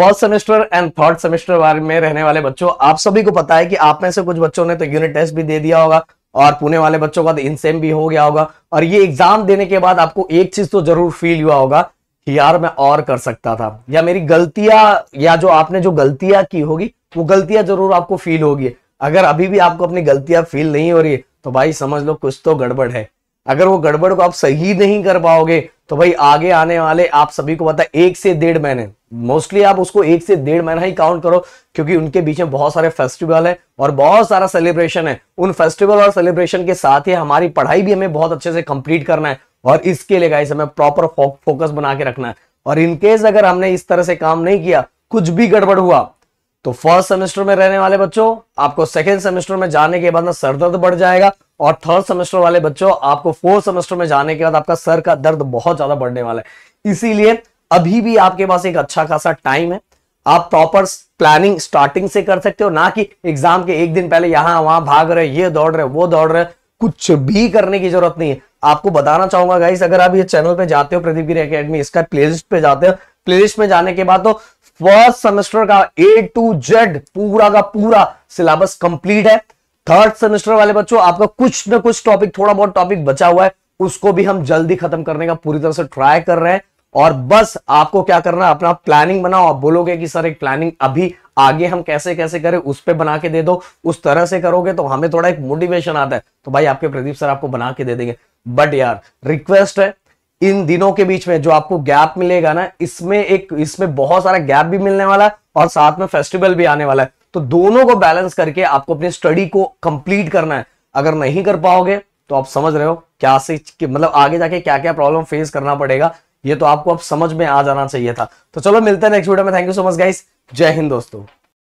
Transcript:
first semester and third semester में रहने वाले बच्चों आप सभी को पता है कि आप में से कुछ बच्चों ने तो यूनिट टेस्ट भी दे दिया होगा और पुणे वाले बच्चों का तो इनसेम भी हो गया होगा और ये एग्जाम देने के बाद आपको एक चीज तो जरूर फील हुआ होगा कि यार मैं और कर सकता था या मेरी गलतियां या जो आपने जो गलतियां की होगी वो गलतियां जरूर आपको फील होगी अगर अभी भी आपको अपनी गलतियां फील नहीं हो रही तो भाई समझ लो कुछ तो गड़बड़ है अगर वो गड़बड़ को आप सही नहीं कर पाओगे तो भाई आगे आने वाले आप सभी को पता है एक से डेढ़ महीने मोस्टली आप उसको एक से डेढ़ महीना ही काउंट करो क्योंकि उनके बीच में बहुत सारे फेस्टिवल है और बहुत सारा सेलिब्रेशन है उन फेस्टिवल और सेलिब्रेशन के साथ ही हमारी पढ़ाई भी हमें बहुत अच्छे से कंप्लीट करना है और इसके लिए गाइस हमें प्रॉपर फोकस बना के रखना है और इनकेस अगर हमने इस तरह से काम नहीं किया कुछ भी गड़बड़ हुआ तो फर्स्ट सेमेस्टर में रहने वाले बच्चों आपको सेकेंड सेमेस्टर में जाने के बाद ना सर दर्द बढ़ जाएगा और थर्ड सेमेस्टर वाले बच्चों आपको फोर्थ सेमेस्टर में जाने के बाद आपका सर का दर्द बहुत ज्यादा बढ़ने वाला है इसीलिए अभी भी आपके पास एक अच्छा खासा टाइम है आप प्रॉपर प्लानिंग स्टार्टिंग से कर सकते हो ना कि एग्जाम के एक दिन पहले यहां वहां भाग रहे ये दौड़ रहे वो दौड़ रहे कुछ भी करने की जरूरत नहीं है आपको बताना चाहूंगा गाइस अगर आप ये चैनल पे जाते हो प्रदीप गिरी अकेडमी इसका लिस्ट पे जाते हो प्लेलिस्ट में जाने के बाद तो फर्स्ट सेमेस्टर का ए टू जेड पूरा का पूरा सिलेबस कंप्लीट है थर्ड सेमेस्टर वाले बच्चों आपका कुछ ना कुछ टॉपिक थोड़ा बहुत टॉपिक बचा हुआ है उसको भी हम जल्दी खत्म करने का पूरी तरह से ट्राई कर रहे हैं और बस आपको क्या करना है अपना प्लानिंग बनाओ आप बोलोगे कि सर एक प्लानिंग अभी आगे हम कैसे कैसे करें उस पर बना के दे दो उस तरह से करोगे तो हमें थोड़ा एक मोटिवेशन आता है तो भाई आपके प्रदीप सर आपको बना के दे देंगे बट यार रिक्वेस्ट है इन दिनों के बीच में जो आपको गैप मिलेगा ना इसमें एक इसमें बहुत सारा गैप भी मिलने वाला है और साथ में फेस्टिवल भी आने वाला है तो दोनों को बैलेंस करके आपको अपनी स्टडी को कंप्लीट करना है अगर नहीं कर पाओगे तो आप समझ रहे हो क्या से मतलब आगे जाके क्या क्या प्रॉब्लम फेस करना पड़ेगा ये तो आपको अब समझ में आ जाना चाहिए था तो चलो मिलते हैं नेक्स्ट वीडियो में thank you so much guys जय हिंद दोस्तों